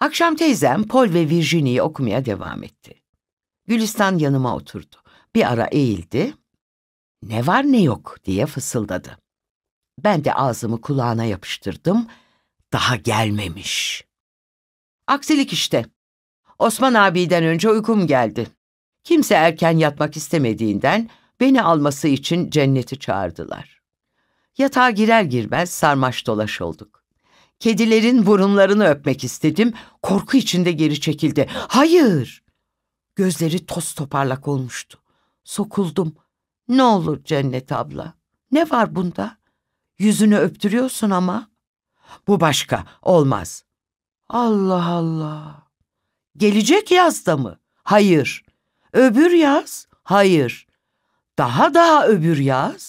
Akşam teyzem Paul ve Virginie'yi okumaya devam etti. Gülistan yanıma oturdu. Bir ara eğildi. Ne var ne yok diye fısıldadı. Ben de ağzımı kulağına yapıştırdım. Daha gelmemiş. Aksilik işte. Osman abiden önce uykum geldi. Kimse erken yatmak istemediğinden beni alması için cenneti çağırdılar. Yatağa girer girmez sarmaş dolaş olduk. Kedilerin burunlarını öpmek istedim. Korku içinde geri çekildi. Hayır! Gözleri toz toparlak olmuştu. Sokuldum. Ne olur Cennet abla. Ne var bunda? Yüzünü öptürüyorsun ama. Bu başka. Olmaz. Allah Allah. Gelecek yazda mı? Hayır. Öbür yaz? Hayır. Daha daha öbür yaz?